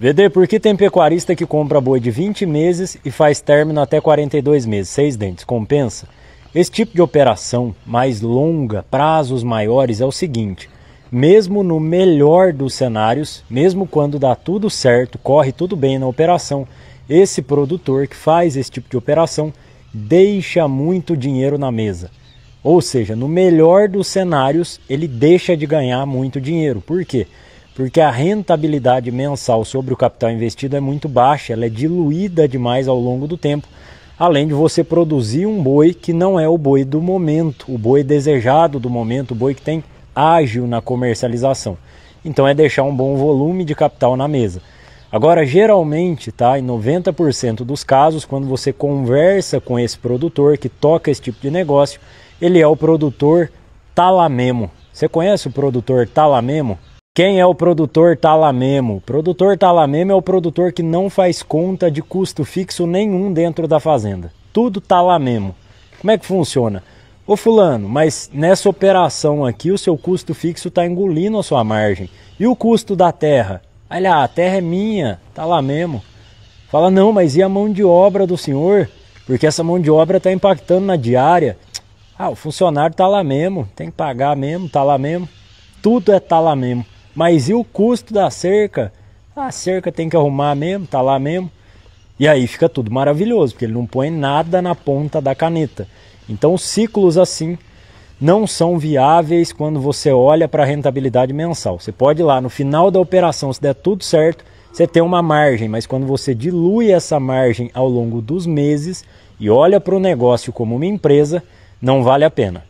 VD, por que tem pecuarista que compra boi de 20 meses e faz término até 42 meses, seis dentes? Compensa? Esse tipo de operação mais longa, prazos maiores, é o seguinte: mesmo no melhor dos cenários, mesmo quando dá tudo certo, corre tudo bem na operação, esse produtor que faz esse tipo de operação deixa muito dinheiro na mesa. Ou seja, no melhor dos cenários, ele deixa de ganhar muito dinheiro. Por quê? porque a rentabilidade mensal sobre o capital investido é muito baixa, ela é diluída demais ao longo do tempo, além de você produzir um boi que não é o boi do momento, o boi desejado do momento, o boi que tem ágil na comercialização. Então é deixar um bom volume de capital na mesa. Agora, geralmente, tá, em 90% dos casos, quando você conversa com esse produtor que toca esse tipo de negócio, ele é o produtor talamemo. Você conhece o produtor talamemo? Quem é o produtor Talamemo? produtor Talamemo é o produtor que não faz conta de custo fixo nenhum dentro da fazenda. Tudo Talamemo. Como é que funciona? Ô fulano, mas nessa operação aqui o seu custo fixo está engolindo a sua margem. E o custo da terra? Olha, a terra é minha, tá lá mesmo. Fala, não, mas e a mão de obra do senhor? Porque essa mão de obra está impactando na diária. Ah, o funcionário tá lá mesmo, tem que pagar mesmo, tá lá mesmo. Tudo é tá lá mesmo. Mas e o custo da cerca? A cerca tem que arrumar mesmo, tá lá mesmo. E aí fica tudo maravilhoso, porque ele não põe nada na ponta da caneta. Então, ciclos assim não são viáveis quando você olha para a rentabilidade mensal. Você pode ir lá no final da operação, se der tudo certo, você tem uma margem, mas quando você dilui essa margem ao longo dos meses e olha para o negócio como uma empresa, não vale a pena.